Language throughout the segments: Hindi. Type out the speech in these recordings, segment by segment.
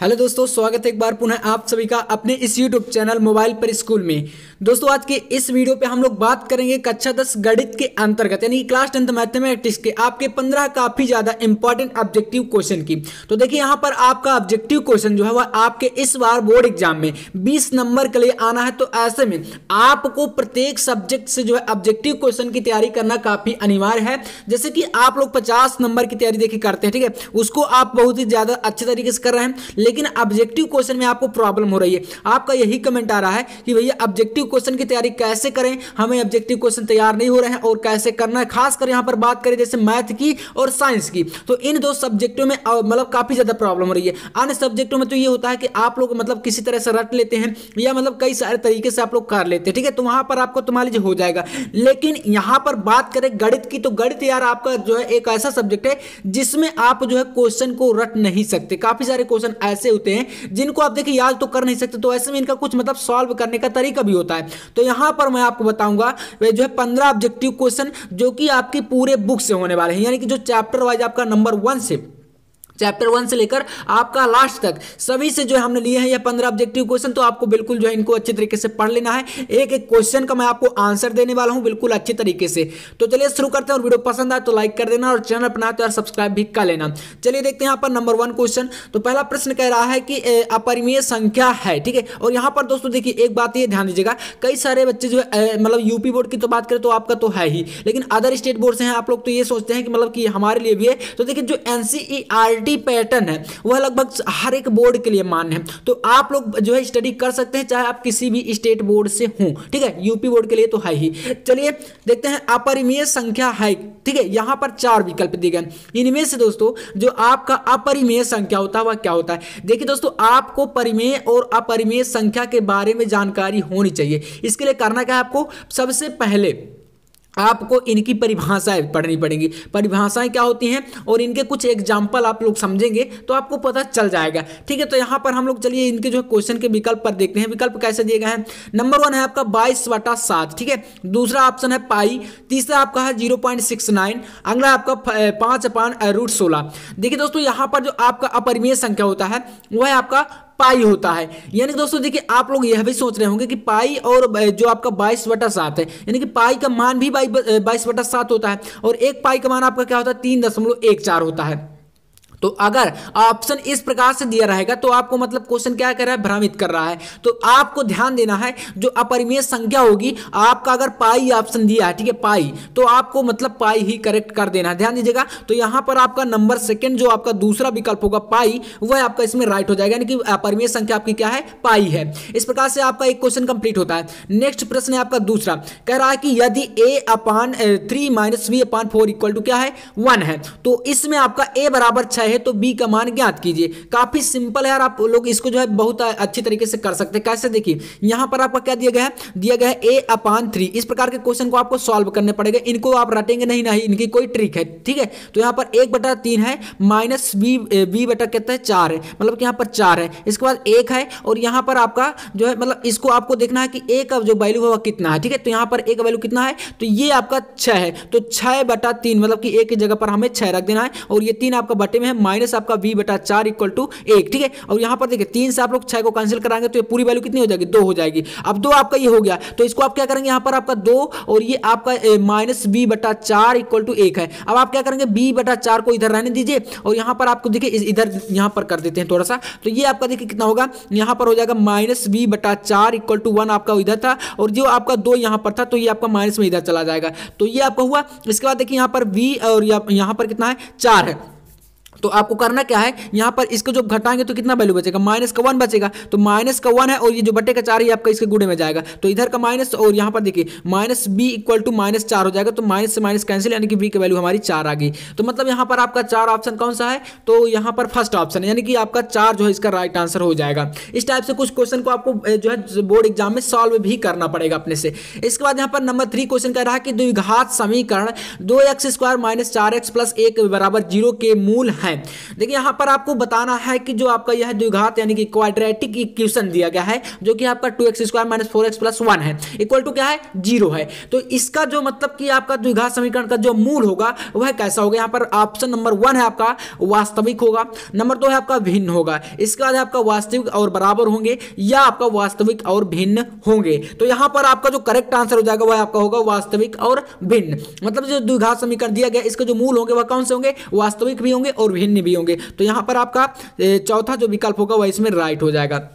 हेलो दोस्तों स्वागत है एक बार पुनः आप सभी का अपने इस यूट्यूब चैनल मोबाइल पर स्कूल में दोस्तों आज के इस वीडियो पे हम लोग बात करेंगे कक्षा दस गणित के अंतर्गत यानी क्लास टेंथ मैथमेटिक्स के आपके पंद्रह काफ़ी ज़्यादा इंपॉर्टेंट ऑब्जेक्टिव क्वेश्चन की तो देखिए यहाँ पर आपका ऑब्जेक्टिव क्वेश्चन जो है वह आपके इस बार बोर्ड एग्जाम में बीस नंबर के लिए आना है तो ऐसे में आपको प्रत्येक सब्जेक्ट से जो है ऑब्जेक्टिव क्वेश्चन की तैयारी करना काफ़ी अनिवार्य है जैसे कि आप लोग पचास नंबर की तैयारी देखिए करते हैं ठीक है उसको आप बहुत ही ज़्यादा अच्छे तरीके से कर रहे हैं लेकिन ऑब्जेक्टिव क्वेश्चन में आपको प्रॉब्लम हो रही है आपका यही कमेंट आ रहा है कि भैया ऑब्जेक्टिव क्वेश्चन की तैयारी कैसे करें हमें ऑब्जेक्टिव क्वेश्चन तैयार नहीं हो रहे हैं और कैसे करना है खासकर यहां पर बात करें जैसे मैथ की और साइंस की तो इन दो सब्जेक्टों में मतलब काफ़ी ज़्यादा प्रॉब्लम हो रही है अन्य सब्जेक्टों में तो ये होता है कि आप लोग मतलब किसी तरह से रट लेते हैं या मतलब कई सारे तरीके से आप लोग कर लेते हैं ठीक है तो वहां पर आपको तो मान हो जाएगा लेकिन यहां पर बात करें गणित की तो गणित यार आपका जो है एक ऐसा सब्जेक्ट है जिसमें आप जो है क्वेश्चन को रट नहीं सकते काफ़ी सारे क्वेश्चन ऐसे ऐसे होते हैं जिनको आप देखिए याद तो कर नहीं सकते तो ऐसे में इनका कुछ मतलब सॉल्व करने का तरीका भी होता है तो यहां पर मैं आपको बताऊंगा जो है पंद्रह ऑब्जेक्टिव क्वेश्चन जो कि आपके पूरे बुक से होने वाले हैं यानी कि जो चैप्टर वाइज आपका नंबर वन से चैप्टर वन से लेकर आपका लास्ट तक सभी से जो हमने लिए हैं यह पंद्रह ऑब्जेक्टिव क्वेश्चन तो आपको बिल्कुल जो है इनको अच्छे तरीके से पढ़ लेना है एक एक क्वेश्चन का मैं आपको आंसर देने वाला हूँ बिल्कुल अच्छे तरीके से तो चलिए शुरू करते हैं और वीडियो पसंद आए तो लाइक कर देना और चैनल अपना तो सब्सक्राइब भी कर लेना चलिए देखते हैं यहाँ पर नंबर वन क्वेश्चन तो पहला प्रश्न कह रहा है कि अपरिमेय संख्या है ठीक है और यहाँ पर दोस्तों देखिए एक बात ये ध्यान दीजिएगा कई सारे बच्चे जो है मतलब यूपी बोर्ड की तो बात करें तो आपका तो है ही लेकिन अदर स्टेट बोर्ड से हैं आप लोग तो ये सोचते हैं कि मतलब कि हमारे लिए भी है तो देखिए जो एन स्टडी पैटर्न है वह लगभग हर एक बोर्ड के लिए मान्य है तो आप लोग जो है स्टडी कर सकते हैं चाहे आप किसी भी स्टेट बोर्ड से हों ठीक है यूपी बोर्ड के लिए तो है ही चलिए देखते हैं अपरिमेय संख्या है ठीक है यहां पर चार विकल्प दिए गए इनमें से दोस्तों जो आपका अपरिमेय संख्या होता है वह क्या होता है देखिए दोस्तों आपको परिमेय और अपरिमेय संख्या के बारे में जानकारी होनी चाहिए इसके लिए करना क्या है आपको सबसे पहले आपको इनकी परिभाषाएं पढ़नी पड़ेंगी परिभाषाएं क्या होती हैं और इनके कुछ एग्जाम्पल आप लोग समझेंगे तो आपको पता चल जाएगा ठीक है तो यहाँ पर हम लोग चलिए इनके जो क्वेश्चन के विकल्प पर देखते हैं विकल्प कैसे दिए गए हैं नंबर वन है आपका बाईस वटा सात ठीक है दूसरा ऑप्शन है पाई तीसरा आपका है जीरो पॉइंट सिक्स नाइन अगला आपका पाँच अपान रूट सोलह देखिए दोस्तों यहाँ पर जो आपका अपरिमेय संख्या होता है वह आपका पाई होता है यानी कि दोस्तों देखिए आप लोग यह भी सोच रहे होंगे कि पाई और जो आपका बाईस बटा सात है यानी कि पाई का मान भी बाईस बटा सात होता है और एक पाई का मान आपका क्या होता है तीन दशमलव एक चार होता है तो अगर ऑप्शन इस प्रकार से दिया रहेगा तो आपको मतलब क्वेश्चन क्या कर रहा है भ्रमित कर रहा है तो आपको ध्यान देना है जो अपरिमेय संख्या होगी आपका अगर पाई ऑप्शन दिया है ठीक है पाई तो आपको मतलब पाई ही करेक्ट कर देना है ध्यान दीजिएगा तो यहां पर आपका नंबर सेकेंड जो आपका दूसरा विकल्प होगा पाई वह आपका इसमें राइट हो जाएगा यानी कि अपरिमेय संख्या आपकी क्या है पाई है इस प्रकार से आपका एक क्वेश्चन कंप्लीट होता है नेक्स्ट प्रश्न है आपका दूसरा कह रहा है कि यदि A upon three minus B upon four equal to क्या है वन है तो इसमें आपका ए बराबर छह आया है तो बी का मान ज्ञात कीजिए काफी सिंपल है यार आप लोग इसको जो है बहुत अच्छे तरीके से कर सकते हैं कैसे देखिए यहां पर आपका क्या दिया गया है दिया गया है ए अपान थ्री इस प्रकार के क्वेश्चन को आपको सॉल्व करने पड़ेगा इनको आप रटेंगे नहीं नहीं इनकी कोई ट्रिक है ठीक है तो यहां पर एक बटा तीन है माइनस बी बी बटा कहते हैं चार है मतलब कि यहां पर चार है इसके बाद एक है और यहां पर आपका जो है मतलब इसको आपको देखना है कि ए का जो वैल्यू है कितना है ठीक है तो यहां पर ए का वैल्यू कितना है तो ये आपका छः है तो छह बटा तीन मतलब कि एक की जगह पर हमें छह रख देना है और ये तीन आपका बटे में है माइनस आपका वी बटा चार इक्वल टू एक ठीक है और यहां पर देखिए तीन से आप लोग छह को कैंसिल कराएंगे तो ये पूरी वैल्यू कितनी हो जाएगी दो हो जाएगी अब दो आपका ये हो गया तो इसको आप क्या करेंगे यहां पर आपका दो और ये आपका माइनस वी बटा चार इक्वल टू एक है अब आप क्या करेंगे बी बटा चार को इधर रहने दीजिए और यहां पर आपको देखिए इधर यहां पर कर देते हैं थोड़ा सा तो ये आपका देखिए कितना होगा यहां पर हो जाएगा माइनस वी बटा चार इक्वल टू वन आपका इधर था और जो आपका दो यहां पर था तो ये आपका माइनस में इधर चला जाएगा तो ये आपका हुआ इसके बाद देखिए यहां पर वी और यहां पर कितना है चार है तो आपको करना क्या है यहाँ पर इसको जब घटाएंगे तो कितना वैल्यू बचेगा माइनस का वन बचेगा तो माइनस का वन है और ये जो बटे का चार है आपका इसके गुड़े में जाएगा तो इधर का माइनस और यहाँ पर देखिए minus B equal to minus चार हो जाएगा तो माइनस से माइनस कैंसिल यानी कि बी की वैल्यू हमारी चार आ गई तो मतलब यहाँ पर आपका चार ऑप्शन कौन सा है तो यहाँ पर फर्स्ट ऑप्शन यानी कि आपका चार जो है इसका राइट आंसर हो जाएगा इस टाइप से कुछ क्वेश्चन को आपको जो है बोर्ड एग्जाम में सॉल्व भी करना पड़ेगा अपने से इसके बाद यहाँ पर नंबर थ्री क्वेश्चन कह रहा है कि द्विघात समीकरण दो एक्स स्क्वायर माइनस चार एक्स प्लस एक बराबर जीरो के मूल है है देखिए यहाँ पर आपको बताना है कि जो आपका यह द्विघात यानी कि क्वाड्रेटिक इक्वेशन दिया गया है जो कि आपका two x square minus four x plus one है इक्वल टू क्या है जीरो है तो इसका जो मतलब कि आपका द्विघात समीकरण का जो मूल होगा वह कैसा होगा यहाँ पर ऑप्शन नंबर वन है आपका वास्तविक होगा नंबर दो है आपका भिन्न होगा इसके बाद आपका वास्तविक और बराबर होंगे या आपका वास्तविक और भिन्न होंगे तो यहाँ पर आपका जो करेक्ट आंसर हो जाएगा वह आपका होगा वास्तविक और भिन्न मतलब जो द्विघात समीकरण दिया गया इसका जो मूल होंगे वह कौन से होंगे वास्तविक भी होंगे और भिन्न भी होंगे तो यहाँ पर आपका चौथा जो विकल्प होगा वह इसमें राइट हो जाएगा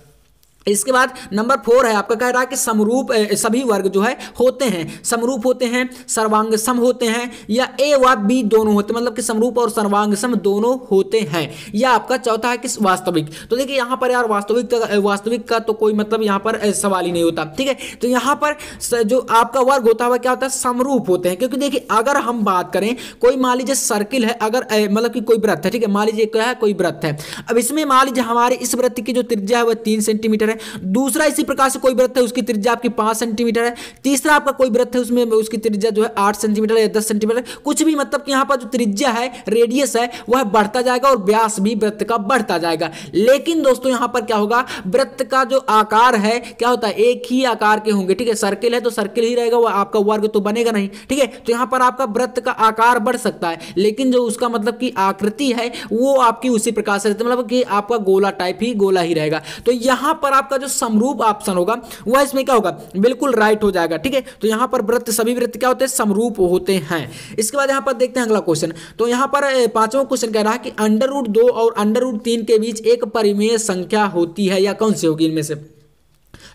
इसके बाद नंबर फोर है आपका कह रहा है कि समरूप सभी वर्ग जो है होते हैं समरूप होते हैं सर्वांग सम होते हैं या ए व बी दोनों होते हैं मतलब कि समरूप और सर्वांग सम दोनों होते हैं या आपका चौथा है कि वास्तविक तो देखिए यहाँ पर यार वास्तविक वास्तविक का तो कोई मतलब यहाँ पर सवाल ही नहीं होता ठीक है तो यहाँ पर जो आपका वर्ग होता है क्या होता है समरूप होते हैं क्योंकि देखिए अगर हम बात करें कोई मान लीजिए सर्किल है अगर मतलब कि कोई व्रत है ठीक है मान लीजिए क्या है कोई व्रत है अब इसमें मान लीजिए हमारे इस व्रत की जो त्रिज्या है वह तीन सेंटीमीटर है है दूसरा इसी प्रकार से कोई व्रत है उसकी त्रिज्या आपकी पांच सेंटीमीटर है तीसरा आपका कोई व्रत है उसमें उसकी त्रिज्या जो है आठ सेंटीमीटर या दस सेंटीमीटर कुछ भी मतलब कि यहाँ पर जो त्रिज्या है रेडियस है वह बढ़ता जाएगा और व्यास भी व्रत का बढ़ता जाएगा लेकिन दोस्तों यहां पर क्या होगा व्रत का जो आकार है क्या होता है एक ही आकार के होंगे ठीक है सर्किल है तो सर्किल ही रहेगा वह आपका वर्ग तो बनेगा नहीं ठीक है तो यहां पर आपका व्रत का आकार बढ़ सकता है लेकिन जो उसका मतलब की आकृति है वो आपकी उसी प्रकार से मतलब कि आपका गोला टाइप ही गोला ही रहेगा तो यहां पर आपका जो समरूप ऑप्शन होगा वह इसमें क्या होगा बिल्कुल राइट हो जाएगा ठीक है तो यहां पर वृत्त सभी वृत्त क्या होते हैं समरूप होते हैं इसके बाद यहां पर देखते हैं अगला क्वेश्चन तो यहां पर पांचवा क्वेश्चन कह रहा है कि अंडर दो और अंडर रूट तीन के बीच एक परिमेय संख्या होती है या कौन सी होगी इनमें से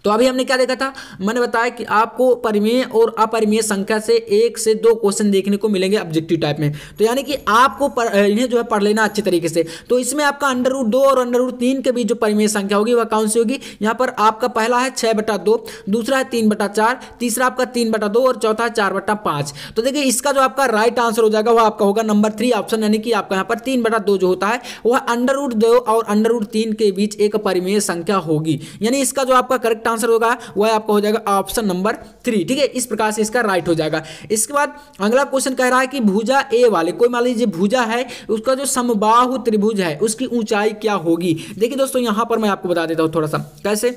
तो अभी हमने क्या देखा था मैंने बताया कि आपको परिमेय और अपरिमेय संख्या से एक से दो क्वेश्चन देखने को मिलेंगे ऑब्जेक्टिव टाइप में तो यानी कि आपको इन्हें जो है पढ़ लेना अच्छे तरीके से तो इसमें आपका अंडर रूट दो और अंडर रूट तीन के बीच जो परिमेय संख्या होगी वह कौन सी होगी यहाँ पर आपका पहला है छः बटा दो दूसरा है तीन बटा चार तीसरा आपका तीन बटा दो और चौथा है चार बटा पाँच तो देखिए इसका जो आपका राइट आंसर हो जाएगा वह आपका होगा नंबर थ्री ऑप्शन यानी कि आपका यहाँ पर तीन बटा दो जो होता है वह अंडर रूट दो और अंडर रूट तीन के बीच एक परिमेय संख्या होगी यानी इसका जो आपका करेक्ट आंसर आंसर होगा वह आपका हो जाएगा ऑप्शन नंबर थ्री ठीक है इस प्रकार से इसका राइट हो जाएगा इसके बाद अगला क्वेश्चन कह रहा है कि भूजा ए वाले कोई मान लीजिए भूजा है उसका जो समबाहु त्रिभुज है उसकी ऊंचाई क्या होगी देखिए दोस्तों यहां पर मैं आपको बता देता हूं थोड़ा सा कैसे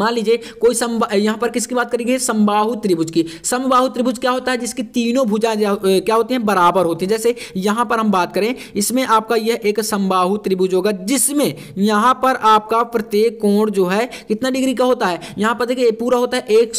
मान लीजिए कोई संबा यहाँ पर किसकी बात करेंगे समबाहु त्रिभुज की समबाहु त्रिभुज क्या होता है जिसकी तीनों भुजा क्या होती हैं बराबर होती हैं जैसे यहाँ पर हम बात करें इसमें आपका यह एक समबाहु त्रिभुज होगा जिसमें यहाँ पर आपका प्रत्येक कोण जो है कितना डिग्री का होता है यहाँ पर देखिए पूरा होता है एक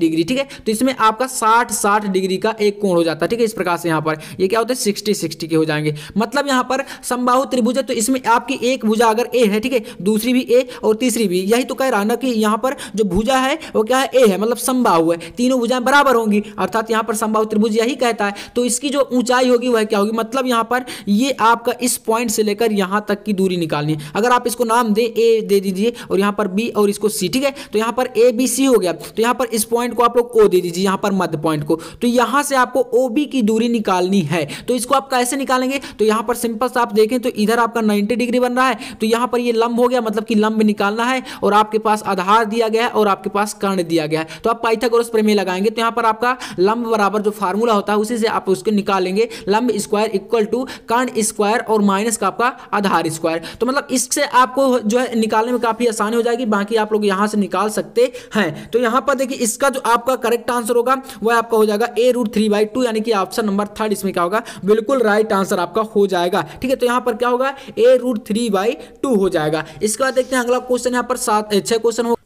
डिग्री ठीक है तो इसमें आपका साठ साठ डिग्री का एक कोण हो जाता है ठीक है इस प्रकार से यहाँ पर ये यह क्या होता है सिक्सटी सिक्सटी के हो जाएंगे मतलब यहाँ पर संबाहु त्रिभुज है तो इसमें आपकी एक भुजा अगर ए है ठीक है दूसरी भी ए और तीसरी भी यही तो कह रहा ना कि यहाँ यहाँ पर जो भुजा है वो क्या है ए है मतलब संभाव है तीनों भुजाएं बराबर होंगी अर्थात यहाँ पर संभाव त्रिभुज यही कहता है तो इसकी जो ऊंचाई होगी वह क्या होगी मतलब यहाँ पर ये आपका इस पॉइंट से लेकर यहाँ तक की दूरी निकालनी है अगर आप इसको नाम दे ए दे दीजिए और यहाँ पर बी और इसको सी ठीक है तो यहाँ पर ए बी सी हो गया तो यहाँ पर इस पॉइंट को आप लोग ओ दे दीजिए यहाँ पर मध्य पॉइंट को तो यहाँ से आपको ओ बी की दूरी निकालनी है तो इसको आप कैसे निकालेंगे तो यहाँ पर सिंपल सा आप देखें तो इधर आपका नाइन्टी डिग्री बन रहा है तो यहाँ पर ये लंब हो गया मतलब कि लंब निकालना है और आपके पास आधार आर दिया गया है और आपके पास कर्ण दिया गया है तो आप पाइथागोरस प्रमेय लगाएंगे तो यहाँ पर आपका लंब बराबर जो फार्मूला होता है उसी से आप उसको निकालेंगे लंब स्क्वायर इक्वल टू कर्ण स्क्वायर और माइनस का आपका आधार स्क्वायर तो मतलब इससे आपको जो है निकालने में काफ़ी आसानी हो जाएगी बाकी आप लोग यहाँ से निकाल सकते हैं तो यहाँ पर देखिए इसका जो आपका करेक्ट आंसर होगा वह आपका हो जाएगा A root three by two यानी कि ऑप्शन नंबर थर्ड इसमें क्या होगा बिल्कुल राइट आंसर आपका हो जाएगा ठीक है तो यहाँ पर क्या होगा A root three by two हो जाएगा इसके बाद देखते हैं अगला क्वेश्चन यहाँ पर सात छह क्वेश्चन होगा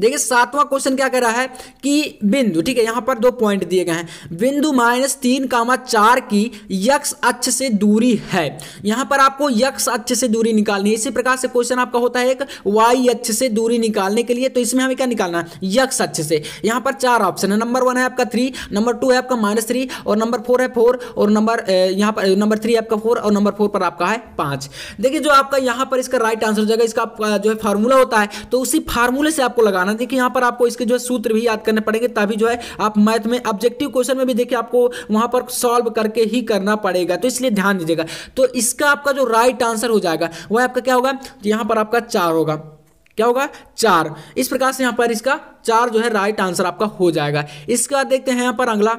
देखिए सातवां क्वेश्चन क्या कह रहा है कि बिंदु ठीक है यहां पर दो पॉइंट दिए गए हैं बिंदु माइनस तीन कामा चार की यक्ष अक्ष से दूरी है यहां पर आपको यक्ष अक्ष से दूरी निकालनी है इसी प्रकार से क्वेश्चन आपका होता है एक वाई अक्ष से दूरी निकालने के लिए तो इसमें हमें क्या निकालना है यक्ष अक्ष से यहां पर चार ऑप्शन है नंबर वन है आपका थ्री नंबर टू है आपका माइनस थ्री और नंबर फोर है फोर और नंबर यहां पर नंबर थ्री आपका फोर और नंबर फोर पर आपका है पांच देखिए जो आपका यहां पर इसका राइट आंसर हो जाएगा इसका जो है फार्मूला होता है तो उसी फार्मूले से आपको लगाना ध्यान दें कि यहाँ पर आपको इसके जो है सूत्र भी याद करने पड़ेंगे तभी जो है आप मैथ में ऑब्जेक्टिव क्वेश्चन में भी देखिए आपको वहाँ पर सॉल्व करके ही करना पड़ेगा तो इसलिए ध्यान दीजिएगा तो इसका आपका जो राइट आंसर हो जाएगा वह आपका क्या होगा यहाँ पर आपका चार होगा क्या होगा चार इस प्रकार से यहाँ पर इसका चार जो है राइट आंसर आपका हो जाएगा इसके बाद देखते हैं यहाँ पर अगला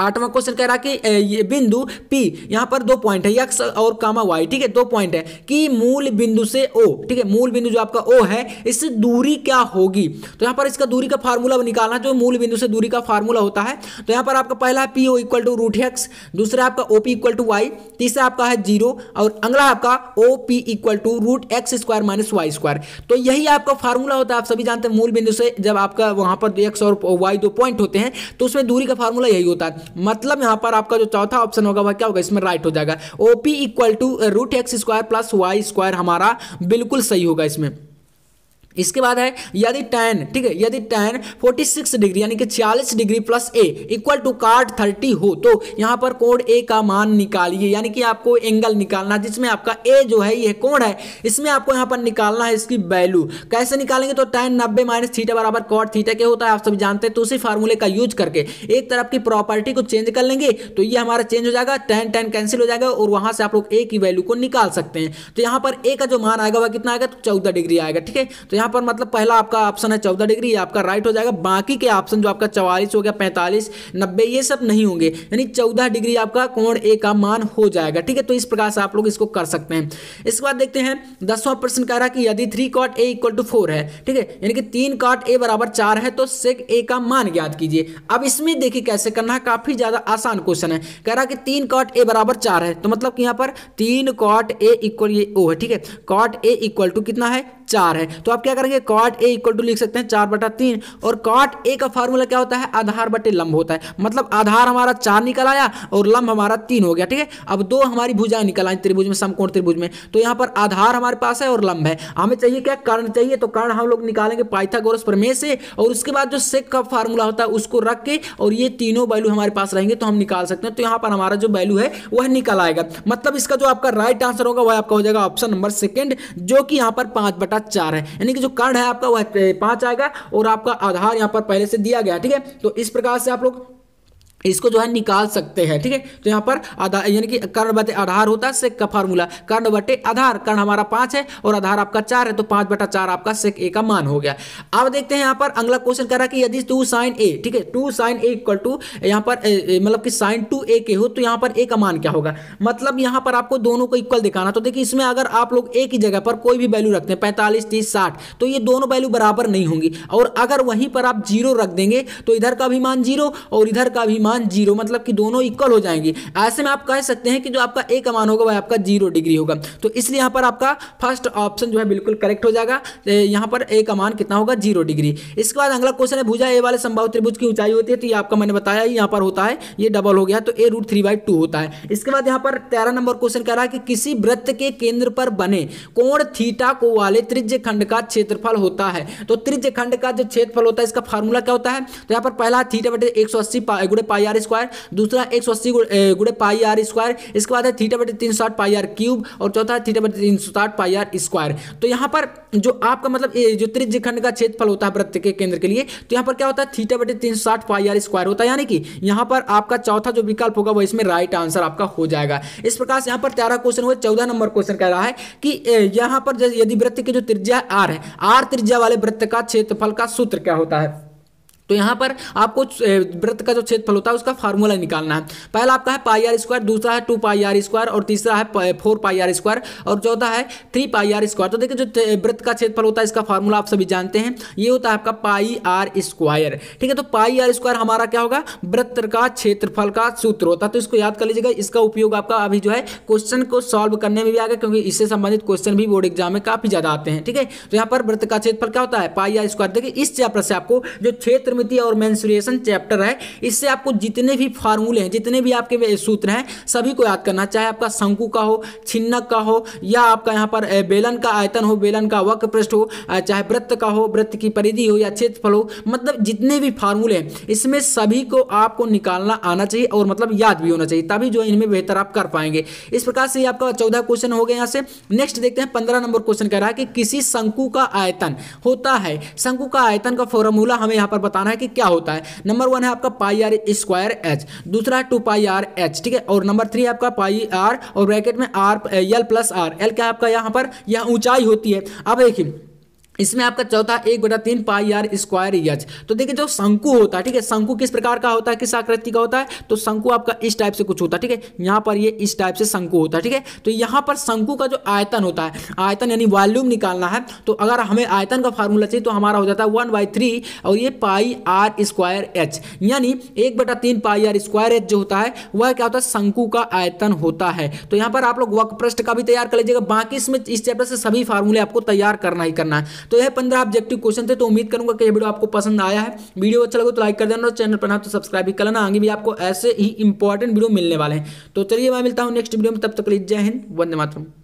आठवां क्वेश्चन कह रहा कि ये बिंदु पी यहाँ पर दो पॉइंट है यक्स और कामा वाई ठीक है दो पॉइंट है कि मूल बिंदु से ओ ठीक है मूल बिंदु जो आपका ओ है इससे दूरी क्या होगी तो यहाँ पर इसका दूरी का फार्मूला निकालना जो मूल बिंदु से दूरी का फार्मूला होता है तो यहाँ पर आपका पहला है P O equal to root x दूसरा आपका O P equal to y तीसरा आपका है जीरो और अगला आपका O P equal to root x square minus y square तो यही आपका फार्मूला होता है आप सभी जानते हैं मूल बिंदु से जब आपका वहाँ पर एक्स और वाई दो पॉइंट होते हैं तो उसमें दूरी का फार्मूला यही होता है मतलब यहां पर आपका जो चौथा ऑप्शन होगा वह क्या होगा इसमें राइट हो जाएगा OP equal to root x square plus y square हमारा बिल्कुल सही होगा इसमें इसके बाद है यदि टेन ठीक है यदि टेन 46 डिग्री यानी कि 46 degree plus A equal to card 30 हो तो यहाँ पर कोण ए का मान निकालिए यानी कि आपको एंगल निकालना जिसमें आपका ए जो है ये कोण है इसमें आपको यहाँ पर निकालना है इसकी वैल्यू कैसे निकालेंगे तो टेन नब्बे माइनस थीटा बराबर कॉट थीटा के होता है आप सभी जानते हैं तो उसी फार्मूले का यूज करके एक तरफ की प्रॉपर्टी को चेंज कर लेंगे तो ये हमारा चेंज हो जाएगा टेन टेन कैंसिल हो जाएगा और वहाँ से आप लोग ए की वैल्यू को निकाल सकते हैं तो यहाँ पर ए का जो मान आएगा वह कितना आएगा तो चौदह डिग्री आएगा ठीक है तो यहाँ पर मतलब पहला आपका ऑप्शन है चौदह डिग्री आपका राइट हो जाएगा बाकी के ऑप्शन जो आपका चवालीस हो गया पैंतालीस नब्बे ये सब नहीं होंगे यानी चौदह डिग्री आपका कोण ए का मान हो जाएगा ठीक है तो इस प्रकार से आप लोग इसको कर सकते हैं इसके बाद देखते हैं दसवां प्रश्न कह रहा है कि यदि three cot A equal to four है ठीक है यानी कि तीन कॉट ए बराबर चार है तो सेक ए का मान ज्ञात कीजिए अब इसमें देखिए कैसे करना है काफी ज्यादा आसान क्वेश्चन है कह रहा कि तीन कॉट ए बराबर चार है तो मतलब कि यहाँ पर तीन कॉट ए इक्वल ये ओ है ठीक है कॉट ए इक्वल टू कितना है चार है तो आप क्या करेंगे कॉट ए इक्वल टू लिख सकते हैं चार बटा तीन और कॉट ए का फार्मूला क्या होता है आधार बटे लंब होता है मतलब आधार हमारा चार निकल आया और लंब हमारा तीन हो गया ठीक है अब दो हमारी भुजाएं निकल आई त्रिभुज में समकोण त्रिभुज में तो यहाँ पर आधार हमारे पास है और लंब है हमें चाहिए क्या कर्ण चाहिए तो कर्ण हम लोग निकालेंगे पाइथागोरस प्रमेय से और उसके बाद जो सेक का फार्मूला होता है उसको रख के और ये तीनों वैल्यू हमारे पास रहेंगे तो हम निकाल सकते हैं तो यहाँ पर हमारा जो वैल्यू है वह निकल आएगा मतलब इसका जो आपका राइट आंसर होगा वह आपका हो जाएगा ऑप्शन नंबर सेकेंड जो कि यहाँ पर पांच बटा चार है यानी कि जो कर्ण है आपका वह पांच आएगा और आपका आधार यहां पर पहले से दिया गया ठीक है तो इस प्रकार से आप लोग इसको जो है निकाल सकते हैं ठीक है तो यहाँ पर आधार यानी कि कर्ण बटे आधार होता है सेक का फार्मूला कर्ण बटे आधार कर्ण हमारा पाँच है और आधार आपका चार है तो पाँच बटा चार आपका सेक ए का मान हो गया अब देखते हैं यहाँ पर अगला क्वेश्चन कह रहा है कि यदि टू साइन ए ठीक है two sine A equal to यहाँ पर मतलब कि साइन टू ए के हो तो यहाँ पर ए का मान क्या होगा मतलब यहाँ पर आपको दोनों को इक्वल दिखाना तो देखिए इसमें अगर आप लोग ए की जगह पर कोई भी वैल्यू रखते हैं पैंतालीस तीस साठ तो ये दोनों वैल्यू बराबर नहीं होंगी और अगर वहीं पर आप जीरो रख देंगे तो इधर का भी मान जीरो और इधर का भी मान मान जीरो मतलब कि दोनों इक्वल हो जाएंगे ऐसे में आप कह सकते हैं कि जो आपका ए का मान होगा वह आपका जीरो डिग्री होगा तो इसलिए यहाँ पर आपका फर्स्ट ऑप्शन जो है बिल्कुल करेक्ट हो जाएगा यहाँ पर ए का मान कितना होगा जीरो डिग्री इसके बाद अगला क्वेश्चन है भूजा ए वाले संभव त्रिभुज की ऊंचाई होती है तो ये आपका मैंने बताया यहाँ पर होता है ये डबल हो गया तो A root three by two होता है इसके बाद यहाँ पर तेरह नंबर क्वेश्चन कह रहा है कि किसी वृत्त के केंद्र पर बने कोण थीटा को वाले त्रिज्य खंड का क्षेत्रफल होता है तो त्रिज्य खंड का जो क्षेत्रफल होता है इसका फार्मूला क्या होता है तो यहाँ पर पहला थीटा बटे एक सौ अस्सी गुड़े पाई पाई आर स्क्वायर दूसरा एक सौ अस्सी गुड़े पाई आर स्क्वायर इसके बाद है थीटा बटे तीन सौ साठ पाई आर क्यूब और चौथा है थीटा बटे तीन सौ साठ पाई आर स्क्वायर तो यहाँ पर जो आपका मतलब जो त्रिज्य खंड का क्षेत्रफल होता है वृत्त के केंद्र के लिए तो यहाँ पर क्या होता है थीटा बटे तीन सौ साठ पाई आर स्क्वायर होता है यानी कि यहाँ पर आपका चौथा जो विकल्प होगा वो इसमें राइट आंसर आपका हो जाएगा इस प्रकार से यहाँ पर तेरह क्वेश्चन हुआ चौदह नंबर क्वेश्चन कह रहा है कि यहाँ पर यदि वृत्त की जो त्रिज्या आर है आर त्रिज्या वाले वृत्त का क्षेत्रफल का सूत्र क्या होता है तो यहां पर आपको व्रत का जो क्षेत्रफल होता है उसका फार्मूला निकालना है पहला आपका है पाई आर स्क्वायर दूसरा है टू पाई आर स्क्वायर और तीसरा है फोर पाई आर स्क्वायर और चौथा है थ्री पाई आर स्क्वायर तो देखिए जो व्रत का क्षेत्रफल होता है इसका फार्मूला आप सभी जानते हैं ये होता है आपका पाई आर स्क्वायर ठीक है तो पाई आर स्क्वायर हमारा क्या होगा व्रत का क्षेत्रफल का सूत्र होता है तो इसको याद कर लीजिएगा इसका उपयोग आपका अभी जो है क्वेश्चन को सॉल्व करने में भी आएगा क्योंकि इससे संबंधित क्वेश्चन भी बोर्ड एग्जाम में काफी ज्यादा आते हैं ठीक है तो यहाँ पर व्रत का क्षेत्रफल क्या होता है पाई आर स्क्वायर देखिए इस चैप्टर से आपको जो क्षेत्र चतुर्मितीय और मैंसुरेशन चैप्टर है इससे आपको जितने भी फार्मूले हैं जितने भी आपके सूत्र हैं सभी को याद करना चाहे आपका शंकु का हो छिन्नक का हो या आपका यहाँ पर बेलन का आयतन हो बेलन का वक्र पृष्ठ हो चाहे व्रत का हो व्रत की परिधि हो या क्षेत्रफल हो मतलब जितने भी फार्मूले हैं इसमें सभी को आपको निकालना आना चाहिए और मतलब याद भी होना चाहिए तभी जो इनमें बेहतर आप कर पाएंगे इस प्रकार से आपका चौदह क्वेश्चन हो गया यहाँ से नेक्स्ट देखते हैं पंद्रह नंबर क्वेश्चन कह रहा है कि किसी शंकु का आयतन होता है शंकु का आयतन का फॉर्मूला हमें यहाँ पर बताना बताना है कि क्या होता है नंबर वन है आपका पाई आर स्क्वायर एच दूसरा है टू पाई आर एच ठीक है और नंबर थ्री आपका पाई आर और ब्रैकेट में R L plus R L क्या आपका यहाँ पर यह ऊंचाई होती है अब देखिए इसमें आपका चौथा एक बटा तीन पाई आर स्क्वायर यच तो देखिए जो शंकु होता है ठीक है शंकु किस प्रकार का होता है किस आकृति का होता है तो शंकु आपका इस टाइप से कुछ होता है ठीक है यहाँ पर ये इस टाइप से शंकु होता है ठीक है तो यहाँ पर शंकु का जो आयतन होता है आयतन यानी वॉल्यूम निकालना है तो अगर हमें आयतन का फार्मूला चाहिए तो हमारा हो जाता है वन बाई थ्री और ये पाई आर स्क्वायर एच यानी एक बटा तीन पाई आर स्क्वायर एच जो होता है वह क्या होता है शंकु का आयतन होता है तो यहाँ पर आप लोग प्रश्न का भी तैयार कर लीजिएगा बाकी इसमें इस चैप्टर से सभी फार्मूले आपको तैयार करना ही करना है तो यह पंद्रह ऑब्जेक्टिव क्वेश्चन थे तो उम्मीद करूंगा कि यह वीडियो आपको पसंद आया है वीडियो अच्छा लगे तो लाइक कर देना और चैनल पर ना तो सब्सक्राइब भी करना आगे भी आपको ऐसे ही इंपॉर्टेंट वीडियो मिलने वाले हैं तो चलिए मैं मिलता हूँ नेक्स्ट वीडियो में तब तक लीजिए जय हिंद वंदे मातरम